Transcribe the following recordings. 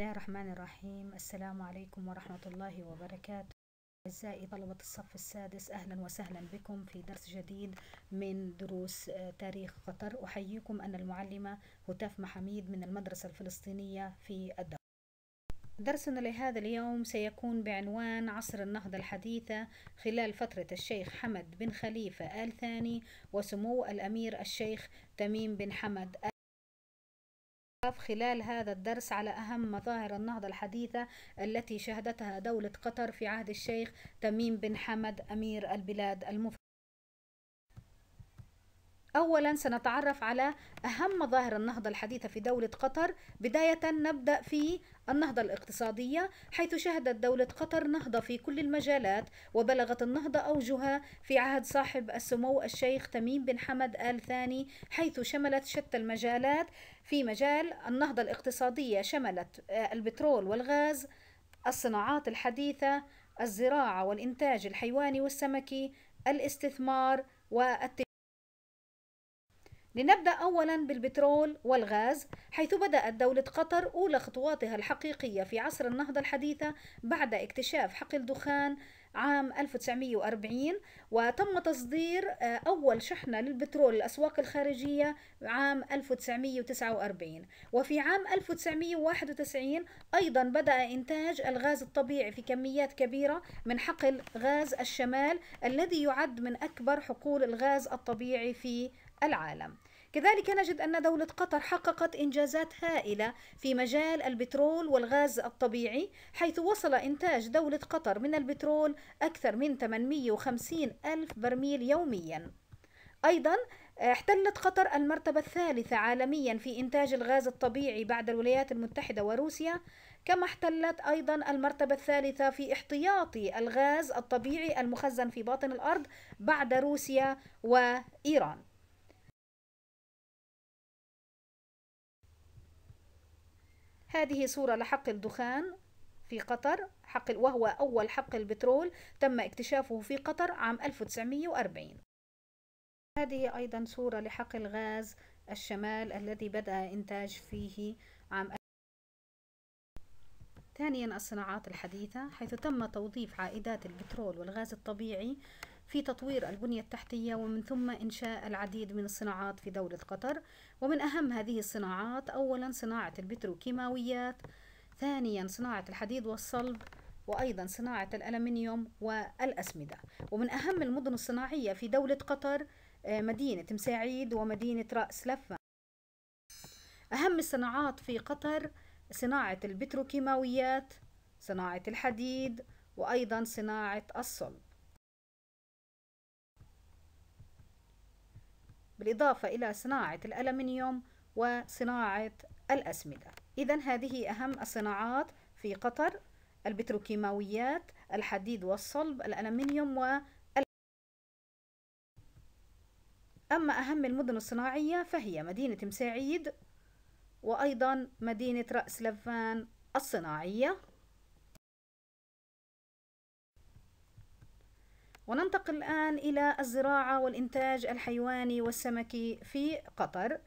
الله الرحمن الرحيم السلام عليكم ورحمة الله وبركاته أعزائي طلبة الصف السادس أهلا وسهلا بكم في درس جديد من دروس آه، تاريخ قطر أحييكم أنا المعلمة هتاف محميد من المدرسة الفلسطينية في الدولة درسنا لهذا اليوم سيكون بعنوان عصر النهضة الحديثة خلال فترة الشيخ حمد بن خليفة آل ثاني وسمو الأمير الشيخ تميم بن حمد آل خلال هذا الدرس على أهم مظاهر النهضة الحديثة التي شهدتها دولة قطر في عهد الشيخ تميم بن حمد أمير البلاد المفيد أولا سنتعرف على أهم مظاهر النهضة الحديثة في دولة قطر بداية نبدأ في النهضة الاقتصادية حيث شهدت دولة قطر نهضة في كل المجالات وبلغت النهضة أوجها في عهد صاحب السمو الشيخ تميم بن حمد آل ثاني حيث شملت شتى المجالات في مجال النهضة الاقتصادية شملت آه، البترول والغاز الصناعات الحديثة الزراعة والإنتاج الحيواني والسمكي الاستثمار والتجارة لنبدأ أولا بالبترول والغاز حيث بدأت دولة قطر أولى خطواتها الحقيقية في عصر النهضة الحديثة بعد اكتشاف حقل الدخان عام 1940 وتم تصدير آه، أول شحنة للبترول للأسواق الخارجية عام 1949 وفي عام 1991 أيضا بدأ إنتاج الغاز الطبيعي في كميات كبيرة من حقل غاز الشمال الذي يعد من أكبر حقول الغاز الطبيعي في العالم كذلك نجد أن دولة قطر حققت إنجازات هائلة في مجال البترول والغاز الطبيعي حيث وصل إنتاج دولة قطر من البترول أكثر من 850 ألف برميل يوميا أيضا احتلت قطر المرتبة الثالثة عالميا في إنتاج الغاز الطبيعي بعد الولايات المتحدة وروسيا كما احتلت أيضا المرتبة الثالثة في احتياطي الغاز الطبيعي المخزن في باطن الأرض بعد روسيا وإيران هذه صورة لحق الدخان في قطر حق وهو أول حق البترول تم اكتشافه في قطر عام 1940 هذه أيضا صورة لحق الغاز الشمال الذي بدأ إنتاج فيه عام ثانيا الصناعات الحديثة حيث تم توظيف عائدات البترول والغاز الطبيعي في تطوير البنية التحتية ومن ثم إنشاء العديد من الصناعات في دولة قطر ومن أهم هذه الصناعات أولا صناعة البتروكيماويات ثانيا صناعة الحديد والصلب وأيضا صناعة الألمنيوم والأسمدة ومن أهم المدن الصناعية في دولة قطر آه، مدينة مساعيد ومدينة رأس لفة أهم الصناعات في قطر صناعة البتروكيماويات صناعة الحديد وأيضا صناعة الصلب بالإضافة إلى صناعة الألمنيوم وصناعة الأسمدة إذا هذه أهم الصناعات في قطر البتروكيماويات الحديد والصلب الألمنيوم و أما أهم المدن الصناعية فهي مدينة مساعيد وأيضا مدينة رأس لفان الصناعية وننتقل الآن إلى الزراعة والإنتاج الحيواني والسمكي في قطر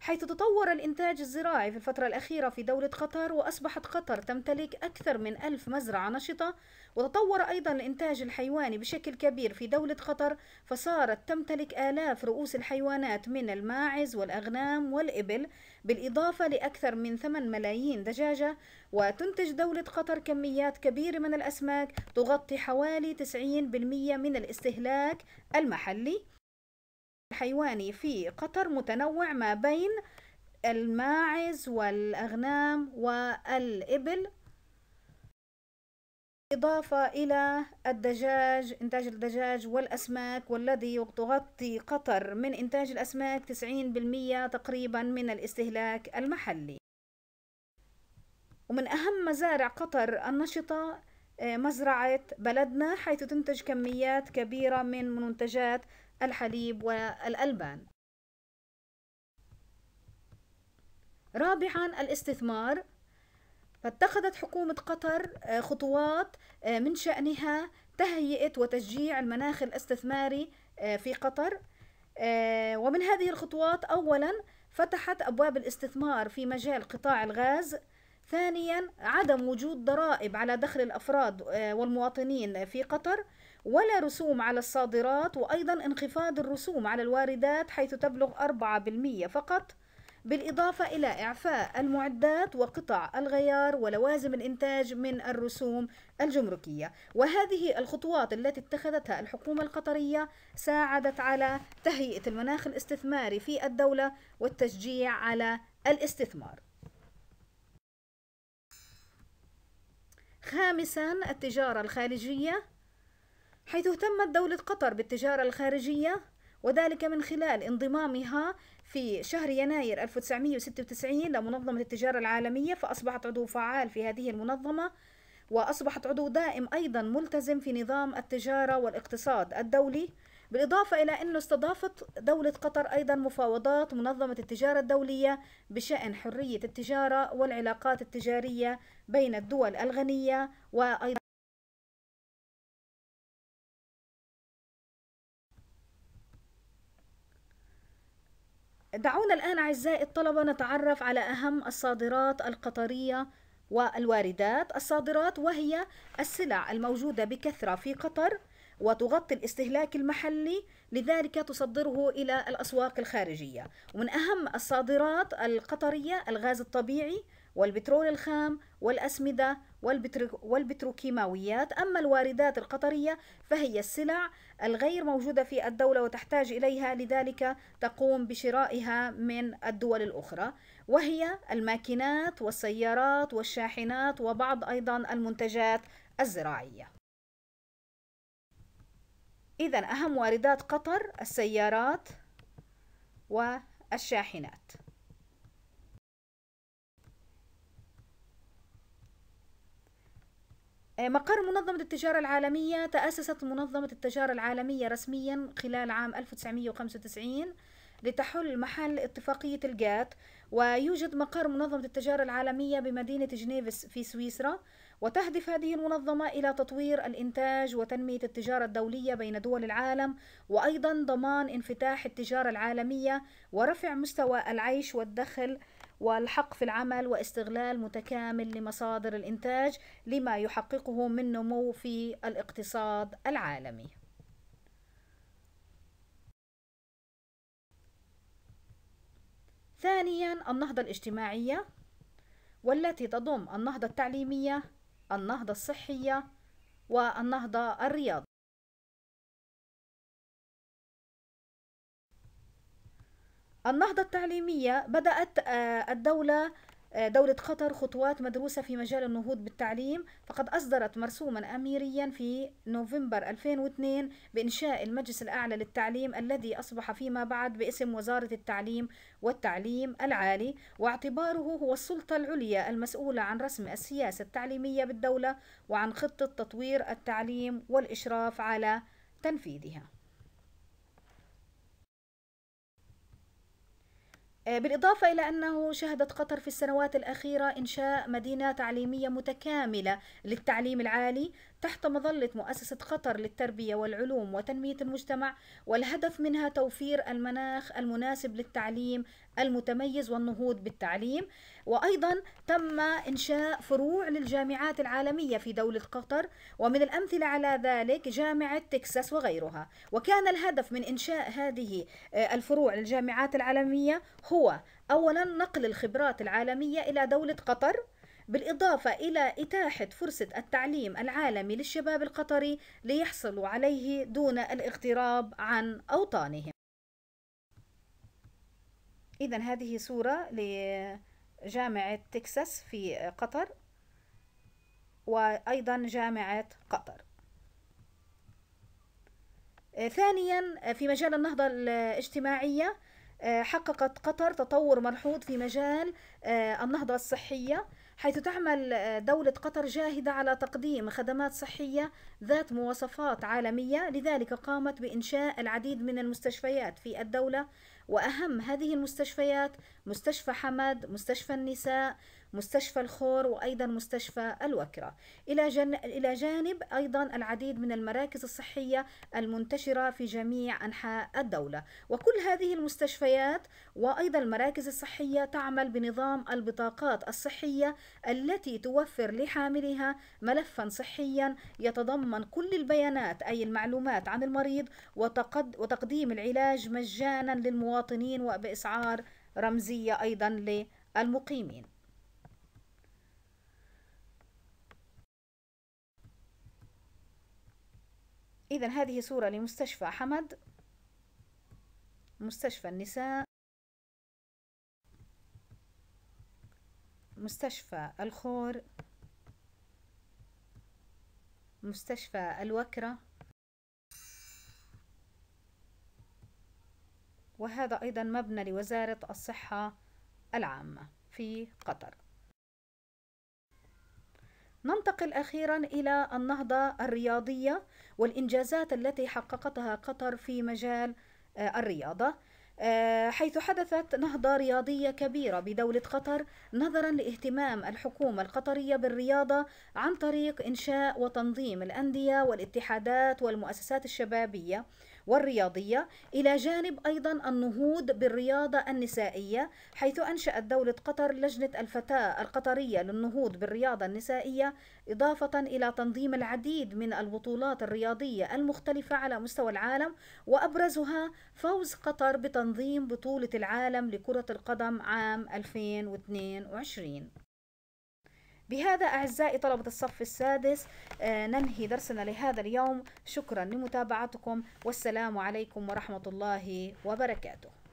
حيث تطور الإنتاج الزراعي في الفترة الأخيرة في دولة قطر وأصبحت قطر تمتلك أكثر من ألف مزرعة نشطة وتطور أيضا الإنتاج الحيواني بشكل كبير في دولة قطر فصارت تمتلك آلاف رؤوس الحيوانات من الماعز والأغنام والإبل بالإضافة لأكثر من 8 ملايين دجاجة وتنتج دولة قطر كميات كبيرة من الأسماك تغطي حوالي 90% من الاستهلاك المحلي الحيواني في قطر متنوع ما بين الماعز والأغنام والإبل إضافة إلى الدجاج إنتاج الدجاج والأسماك والذي تغطي قطر من إنتاج الأسماك 90% تقريبا من الاستهلاك المحلي ومن أهم مزارع قطر النشطة آه، مزرعة بلدنا حيث تنتج كميات كبيرة من منتجات الحليب والألبان رابعا الاستثمار فاتخذت حكومة قطر آه، خطوات آه، من شأنها تهيئة وتشجيع المناخ الاستثماري آه، في قطر ومن هذه الخطوات أولا فتحت أبواب الاستثمار في مجال قطاع الغاز ثانيا عدم وجود ضرائب على دخل الأفراد والمواطنين في قطر ولا رسوم على الصادرات وأيضا انخفاض الرسوم على الواردات حيث تبلغ 4% فقط بالإضافة إلى إعفاء المعدات وقطع الغيار ولوازم الإنتاج من الرسوم الجمركية وهذه الخطوات التي اتخذتها الحكومة القطرية ساعدت على تهيئة المناخ الاستثماري في الدولة والتشجيع على الاستثمار خامسا التجارة الخارجية حيث اهتمت دولة قطر بالتجارة الخارجية وذلك من خلال انضمامها في شهر يناير 1996 لمنظمة التجارة العالمية فأصبحت عضو فعال في هذه المنظمة وأصبحت عضو دائم أيضا ملتزم في نظام التجارة والاقتصاد الدولي بالإضافة إلى أنه استضافت دولة قطر أيضا مفاوضات منظمة التجارة الدولية بشأن حرية التجارة والعلاقات التجارية بين الدول الغنية وأيضا دعونا الآن أعزائي الطلبة نتعرف على أهم الصادرات القطرية والواردات الصادرات وهي السلع الموجودة بكثرة في قطر وتغطي الاستهلاك المحلي لذلك تصدره إلى الأسواق الخارجية ومن أهم الصادرات القطرية الغاز الطبيعي والبترول الخام والأسمدة والبتروكيماويات أما الواردات القطرية فهي السلع الغير موجودة في الدولة وتحتاج إليها لذلك تقوم بشرائها من الدول الأخرى وهي الماكينات والسيارات والشاحنات وبعض أيضا المنتجات الزراعية إذا أهم واردات قطر السيارات والشاحنات آه، مقر منظمة التجارة العالمية تأسست منظمة التجارة العالمية رسميا خلال عام 1995 لتحل محل اتفاقية الجات ويوجد مقر منظمة التجارة العالمية بمدينة جنيفس في سويسرا وتهدف هذه المنظمة إلى تطوير الإنتاج وتنمية التجارة الدولية بين دول العالم وأيضا ضمان انفتاح التجارة العالمية ورفع مستوى العيش والدخل والحق في العمل واستغلال متكامل لمصادر الإنتاج لما يحققه من نمو في الاقتصاد العالمي ثانيا النهضة الاجتماعية والتي تضم النهضة التعليمية النهضة الصحية والنهضة الرياضية النهضة التعليمية بدأت آه، الدولة آه، دولة قطر خطوات مدروسة في مجال النهوض بالتعليم فقد أصدرت مرسوما أميريا في نوفمبر 2002 بإنشاء المجلس الأعلى للتعليم الذي أصبح فيما بعد باسم وزارة التعليم والتعليم العالي واعتباره هو السلطة العليا المسؤولة عن رسم السياسة التعليمية بالدولة وعن خطة تطوير التعليم والإشراف على تنفيذها آه، بالإضافة إلى أنه شهدت قطر في السنوات الأخيرة إنشاء مدينة تعليمية متكاملة للتعليم العالي تحت مظلة مؤسسة قطر للتربية والعلوم وتنمية المجتمع والهدف منها توفير المناخ المناسب للتعليم المتميز والنهوض بالتعليم وأيضا تم إنشاء فروع للجامعات العالمية في دولة قطر ومن الأمثلة على ذلك جامعة تكساس وغيرها وكان الهدف من إنشاء هذه آه، الفروع للجامعات العالمية هو أولا نقل الخبرات العالمية إلى دولة قطر بالإضافة إلى إتاحة فرصة التعليم العالمي للشباب القطري ليحصلوا عليه دون الاغتراب عن أوطانهم إذا هذه صورة لجامعة تكساس في قطر وأيضا جامعة قطر ثانيا في مجال النهضة الاجتماعية حققت قطر تطور ملحوظ في مجال آه، النهضة الصحية حيث تعمل آه، دولة قطر جاهدة على تقديم خدمات صحية ذات مواصفات عالمية لذلك قامت بإنشاء العديد من المستشفيات في الدولة وأهم هذه المستشفيات مستشفى حمد مستشفى النساء مستشفى الخور وأيضا مستشفى الوكرة إلى, جن... إلى جانب أيضا العديد من المراكز الصحية المنتشرة في جميع أنحاء الدولة وكل هذه المستشفيات وأيضا المراكز الصحية تعمل بنظام البطاقات الصحية التي توفر لحاملها ملفا صحيا يتضمن كل البيانات أي المعلومات عن المريض وتقد... وتقديم العلاج مجانا للمواطنين وبإسعار رمزية أيضا للمقيمين إذا هذه صورة لمستشفى حمد مستشفى النساء مستشفى الخور مستشفى الوكرة وهذا أيضا مبنى لوزارة الصحة العامة في قطر ننتقل أخيرا إلى النهضة الرياضية والإنجازات التي حققتها قطر في مجال آه، الرياضة آه، حيث حدثت نهضة رياضية كبيرة بدولة قطر نظرا لاهتمام الحكومة القطرية بالرياضة عن طريق إنشاء وتنظيم الأندية والاتحادات والمؤسسات الشبابية والرياضية إلى جانب أيضا النهوض بالرياضة النسائية حيث أنشأت دولة قطر لجنة الفتاة القطرية للنهوض بالرياضة النسائية إضافة إلى تنظيم العديد من البطولات الرياضية المختلفة على مستوى العالم وأبرزها فوز قطر بتنظيم بطولة العالم لكرة القدم عام 2022 بهذا أعزائي طلبة الصف السادس آه، ننهي درسنا لهذا اليوم شكرا لمتابعتكم والسلام عليكم ورحمة الله وبركاته